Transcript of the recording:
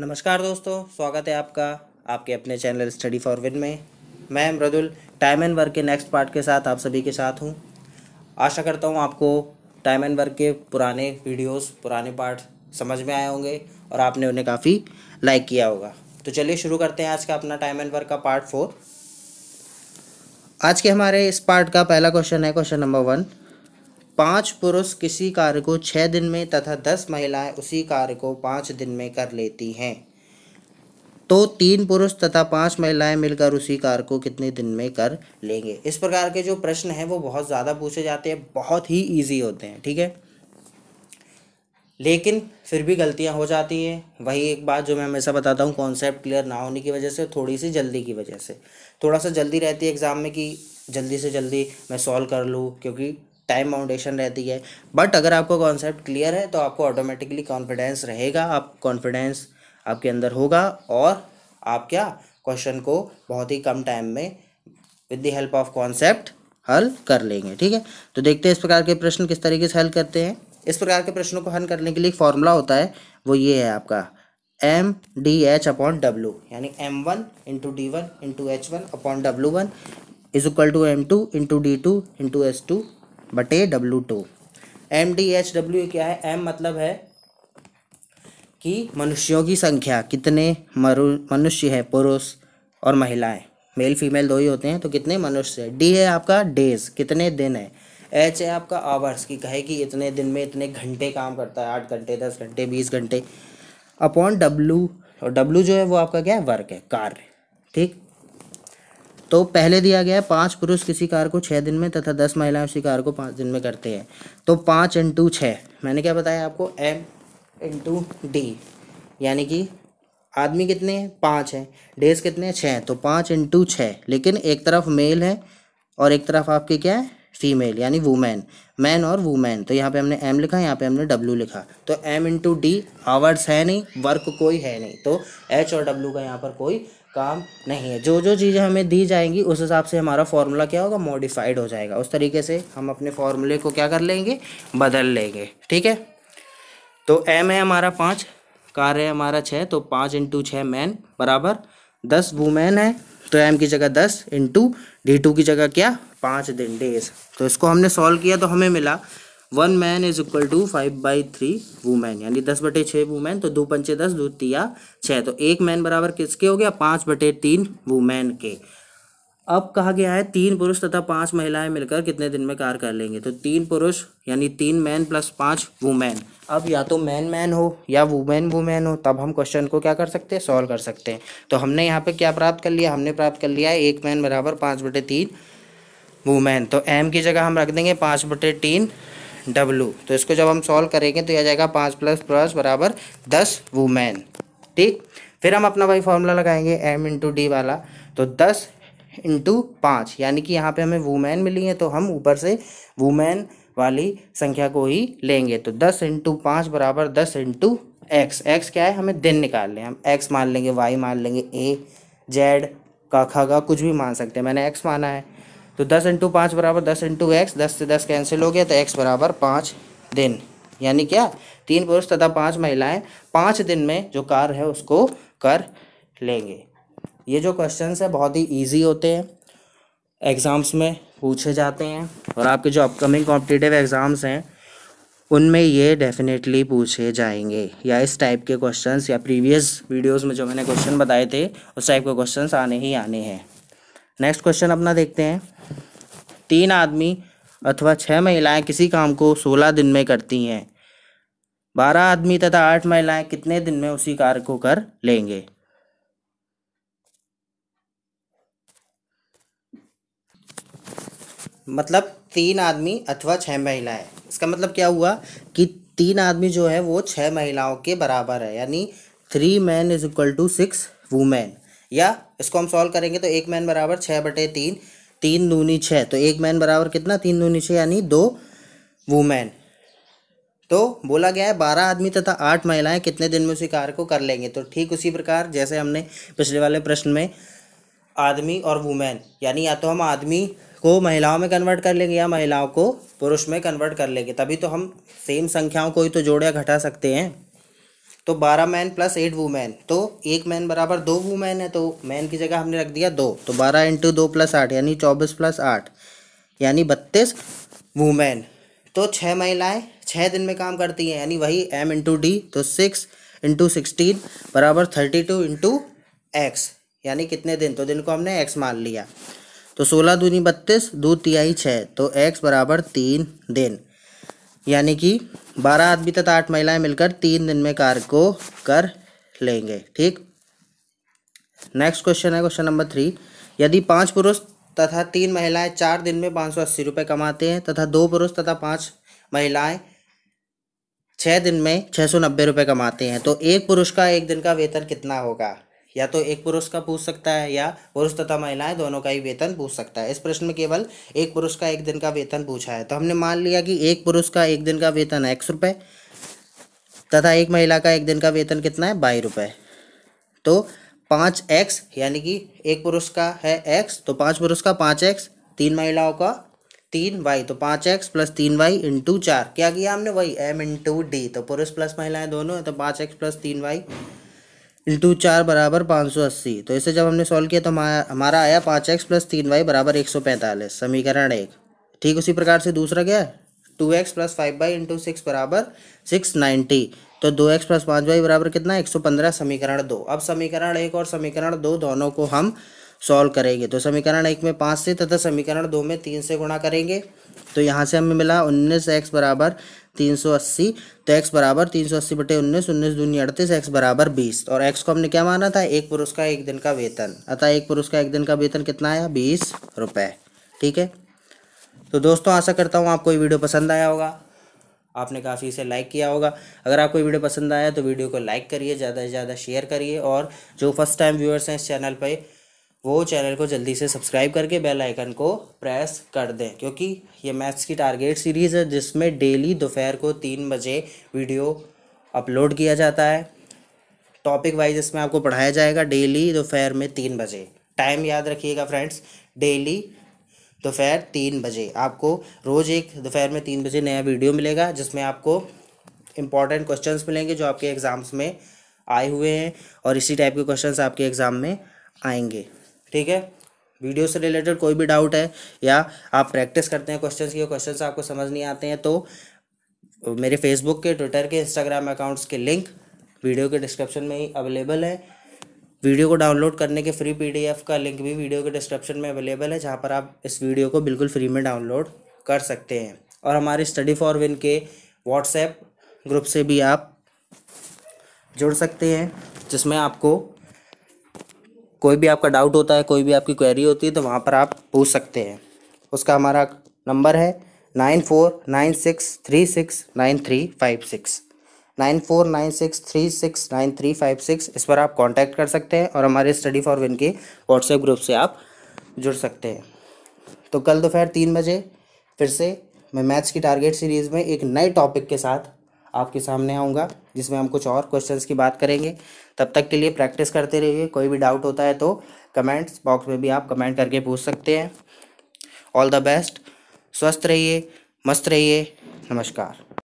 नमस्कार दोस्तों स्वागत है आपका आपके अपने चैनल स्टडी फॉर विन में मैं मृदुल टाइम एंड वर्क के नेक्स्ट पार्ट के साथ आप सभी के साथ हूँ आशा करता हूँ आपको टाइम एंड वर्क के पुराने वीडियोस पुराने पार्ट समझ में आए होंगे और आपने उन्हें काफ़ी लाइक किया होगा तो चलिए शुरू करते हैं आज का अपना टाइम एंड वर्क का पार्ट फोर आज के हमारे इस पार्ट का पहला क्वेश्चन है क्वेश्चन नंबर वन पांच पुरुष किसी कार्य को छः दिन में तथा दस महिलाएं उसी कार्य को पाँच दिन में कर लेती हैं तो तीन पुरुष तथा पांच महिलाएं मिलकर उसी कार्य को कितने दिन में कर लेंगे इस प्रकार के जो प्रश्न हैं वो बहुत ज़्यादा पूछे जाते हैं बहुत ही ईजी होते हैं ठीक है लेकिन फिर भी गलतियां हो जाती हैं वही एक बात जो मैं हमेशा बताता हूँ कॉन्सेप्ट क्लियर ना होने की वजह से थोड़ी सी जल्दी की वजह से थोड़ा सा जल्दी रहती है एग्ज़ाम में कि जल्दी से जल्दी मैं सॉल्व कर लूँ क्योंकि टाइम बाउंडेशन रहती है बट अगर आपको कॉन्सेप्ट क्लियर है तो आपको ऑटोमेटिकली कॉन्फिडेंस रहेगा आप कॉन्फिडेंस आपके अंदर होगा और आप क्या क्वेश्चन को बहुत ही कम टाइम में with the help of concept हल कर लेंगे ठीक है तो देखते हैं इस प्रकार के प्रश्न किस तरीके से हल करते हैं इस प्रकार के प्रश्नों को हल करने के लिए एक फॉर्मूला होता है वो ये है आपका M D H upon W यानी M one into D one into H one upon W one is equal to M two into D two into H two बटे W two M D H W क्या है M मतलब है कि मनुष्यों की संख्या कितने मरु मनुष्य है पुरुष और महिलाएं मेल फीमेल दो ही होते हैं तो कितने मनुष्य है डी है आपका डेज कितने दिन है एच है आपका आवर्स की कहे कि इतने दिन में इतने घंटे काम करता है आठ घंटे दस घंटे बीस घंटे अपॉन डब्लू और डब्लू जो है वो आपका क्या है वर्क है कार्य ठीक तो पहले दिया गया है पाँच पुरुष किसी कार्य को छः दिन में तथा दस महिलाएं उसी कार्य को पाँच दिन में करते हैं तो पाँच इंटू छः मैंने क्या बताया आपको एम इंटू डी यानी कि आदमी कितने हैं पाँच हैं डेज कितने हैं छः तो पाँच इंटू छः लेकिन एक तरफ मेल है और एक तरफ आपके क्या है फीमेल यानी वुमेन मैन और वुमेन तो यहाँ पे हमने एम लिखा यहाँ पे हमने डब्ल्यू लिखा तो एम इंटू डी आवर्स है नहीं वर्क कोई है नहीं तो एच और डब्ल्यू का यहाँ पर कोई काम नहीं है जो जो चीज़ें हमें दी जाएंगी उस हिसाब से हमारा फार्मूला क्या होगा मॉडिफाइड हो जाएगा उस तरीके से हम अपने फार्मूले को क्या कर लेंगे बदल लेंगे ठीक है तो एम है हमारा पाँच कार है हमारा छः तो पाँच इंटू छः मैन बराबर दस वुमेन है तो एम की जगह दस इंटू डी टू की जगह क्या पाँच दिन डेज तो इसको हमने सॉल्व किया तो हमें मिला one man is equal to five by three woman यानी दस बटे छः वूमैन तो दो पंचे दस दो तिया छः तो एक मैन बराबर किसके हो गया पाँच बटे तीन वूमैन के अब कहा गया है तीन पुरुष तथा पांच महिलाएं मिलकर कितने दिन में कार्य कर लेंगे तो तीन पुरुष यानी तीन मैन प्लस पांच वुमेन अब या तो मैन मैन हो या वुमेन वुमेन हो तब हम क्वेश्चन को क्या कर सकते हैं सॉल्व कर सकते हैं तो हमने यहाँ पे क्या प्राप्त कर लिया हमने प्राप्त कर लिया है एक मैन बराबर पाँच बटे तीन वुमेन तो एम की जगह हम रख देंगे पाँच बटे तीन डब्लू तो इसको जब हम सॉल्व करेंगे तो यह जाएगा पाँच प्लस प्लस बराबर दस वुमेन ठीक फिर हम अपना वही फॉर्मूला लगाएंगे एम इंटू डी वाला तो दस इंटू पाँच यानी कि यहाँ पे हमें वुमेन मिली है तो हम ऊपर से वुमेन वाली संख्या को ही लेंगे तो दस इंटू पाँच बराबर दस इंटू एक्स एक्स क्या है हमें दिन निकाल लें हम एक्स मान लेंगे वाई मान लेंगे ए जेड का का कुछ भी मान सकते हैं मैंने एक्स माना है तो दस इंटू पाँच बराबर दस इंटू एक्स दस से दस कैंसिल हो गया तो एक्स बराबर पाँच दिन यानी क्या तीन पुरुष तथा पाँच महिलाएं पाँच दिन में जो कार्य है उसको कर लेंगे ये जो क्वेश्चन है बहुत ही ईजी होते हैं एग्ज़ाम्स में पूछे जाते हैं और आपके जो अपकमिंग कॉम्पिटिटिव एग्ज़ाम्स हैं उनमें ये डेफिनेटली पूछे जाएंगे या इस टाइप के क्वेश्चंस या प्रीवियस वीडियोस में जो मैंने क्वेश्चन बताए थे उस टाइप के क्वेश्चंस आने ही आने हैं नेक्स्ट क्वेश्चन अपना देखते हैं तीन आदमी अथवा छः महिलाएं किसी काम को सोलह दिन में करती हैं बारह आदमी तथा आठ महिलाएं कितने दिन में उसी कार्य को कर लेंगे मतलब तीन आदमी अथवा छः महिलाएं इसका मतलब क्या हुआ कि तीन आदमी जो है वो छः महिलाओं के बराबर है यानी three man is equal to six women या इसको हम सॉल्व करेंगे तो एक मैन बराबर छः बटे तीन तीन दूनी छः तो एक मैन बराबर कितना तीन दूनी छः यानी दो वूमैन तो बोला गया है बारह आदमी तथा आठ महिलाएं कितने दिन में उसी कार्य को कर लेंगे तो ठीक उसी प्रकार जैसे हमने पिछले वाले प्रश्न में आदमी और वुमेन यानी या तो हम आदमी को महिलाओं में कन्वर्ट कर लेंगे या महिलाओं को पुरुष में कन्वर्ट कर लेंगे तभी तो हम सेम संख्याओं को ही तो जोड़ या घटा सकते हैं तो बारह मैन प्लस एट वूमैन तो एक मैन बराबर दो वूमैन है तो मैन की जगह हमने रख दिया दो तो बारह इंटू दो प्लस आठ यानी चौबीस प्लस आठ यानी बत्तीस वूमैन तो छः महिलाएं छः दिन में काम करती हैं यानी वही एम इंटू डी तो सिक्स इंटू सिक्सटीन बराबर थर्टी टू इंटू एक्स यानी कितने दिन तो दिन को हमने एक्स मान लिया तो सोलह दूनी बत्तीस दो तिहाई छः तो एक्स बराबर तीन दिन यानी कि बारह आदमी तथा आठ महिलाएं मिलकर तीन दिन में कार्य को कर लेंगे ठीक नेक्स्ट क्वेश्चन है क्वेश्चन नंबर थ्री यदि पांच पुरुष तथा तीन महिलाएं चार दिन में पाँच सौ अस्सी रुपये कमाते हैं तथा दो पुरुष तथा पांच महिलाएं छः दिन में छः सौ नब्बे रुपये कमाते हैं तो एक पुरुष का एक दिन का वेतन कितना होगा या तो एक पुरुष का पूछ सकता है या पुरुष तथा महिलाएं दोनों का ही वेतन पूछ सकता है इस प्रश्न में केवल एक पुरुष का एक दिन का वेतन पूछा है तो हमने मान लिया कि एक पुरुष का एक दिन का वेतन है एक्स रुपये तथा एक महिला का एक दिन का वेतन कितना है बाई रुपये तो पाँच एक्स यानी कि एक पुरुष का है एक्स तो पाँच पुरुष का पाँच एक्स तीन महिलाओं का तीन वाई तो पाँच एक्स प्लस तीन वाई इंटू चार क्या किया हमने वही एम इंटू डी तो पुरुष प्लस महिलाएं दोनों है तो पाँच एक्स प्लस तीन वाई इंटू चार बराबर पाँच सौ अस्सी तो इसे जब हमने सॉल्व किया तो हमारा हमारा आया पाँच एक्स प्लस तीन वाई बराबर एक सौ पैंतालीस समीकरण एक ठीक उसी प्रकार से दूसरा क्या है two X plus five Y into six बराबर सिक्स नाइन्टी तो दो एक्स प्लस पाँच वाई बराबर कितना एक सौ पंद्रह समीकरण दो अब समीकरण एक और समीकरण दो दोनों को हम सॉल्व करेंगे तो समीकरण एक में पाँच से तथा समीकरण दो में तीन से गुणा करेंगे तो यहाँ से हमें मिला उन्नीस एक्स बराबर तीन सौ अस्सी तो एक्स बराबर तीन सौ अस्सी बटे उन्नीस उन्नीस दूनी अड़तीस एक्स बराबर बीस और एक्स को हमने क्या माना था एक पुरुष का एक दिन का वेतन अतः एक पुरुष का एक दिन का वेतन कितना आया बीस रुपये ठीक है तो दोस्तों आशा करता हूँ आपको ये वीडियो पसंद आया होगा आपने काफ़ी इसे लाइक किया होगा अगर आपको वीडियो पसंद आया तो वीडियो को लाइक करिए ज़्यादा से ज़्यादा शेयर करिए और जो फर्स्ट टाइम व्यूअर्स हैं इस चैनल पर वो चैनल को जल्दी से सब्सक्राइब करके बेल आइकन को प्रेस कर दें क्योंकि ये मैथ्स की टारगेट सीरीज़ है जिसमें डेली दोपहर को तीन बजे वीडियो अपलोड किया जाता है टॉपिक वाइज इसमें आपको पढ़ाया जाएगा डेली दोपहर में तीन बजे टाइम याद रखिएगा फ्रेंड्स डेली दोपहर तीन बजे आपको रोज़ एक दोपहर में तीन बजे नया वीडियो मिलेगा जिसमें आपको इंपॉर्टेंट क्वेश्चंस मिलेंगे जो आपके एग्ज़ाम्स में आए हुए हैं और इसी टाइप के क्वेश्चंस आपके एग्ज़ाम में आएंगे ठीक है वीडियो से रिलेटेड कोई भी डाउट है या आप प्रैक्टिस करते हैं क्वेश्चंस की क्वेश्चंस आपको समझ नहीं आते हैं तो मेरे फेसबुक के ट्विटर के इंस्टाग्राम अकाउंट्स के लिंक वीडियो के डिस्क्रिप्शन में ही अवेलेबल है वीडियो को डाउनलोड करने के फ्री पी का लिंक भी वीडियो के डिस्क्रिप्शन में अवेलेबल है जहाँ पर आप इस वीडियो को बिल्कुल फ्री में डाउनलोड कर सकते हैं और हमारे स्टडी फॉर विन के व्हाट्सएप ग्रुप से भी आप जुड़ सकते हैं जिसमें आपको कोई भी आपका डाउट होता है कोई भी आपकी क्वेरी होती है तो वहाँ पर आप पूछ सकते हैं उसका हमारा नंबर है nine four nine six three six nine three five six nine four nine six three six nine three five six इस पर आप कांटेक्ट कर सकते हैं और हमारे स्टडी फॉर विन के व्हाट्सएप ग्रुप से आप जुड़ सकते हैं तो कल दोपहर तीन बजे फिर से मैं मैथ्स की टारगेट सीरीज़ में एक नए टॉपिक के साथ आपके सामने आऊँगा जिसमें हम कुछ और क्वेश्चंस की बात करेंगे तब तक के लिए प्रैक्टिस करते रहिए कोई भी डाउट होता है तो कमेंट्स बॉक्स में भी आप कमेंट करके पूछ सकते हैं ऑल द बेस्ट स्वस्थ रहिए मस्त रहिए नमस्कार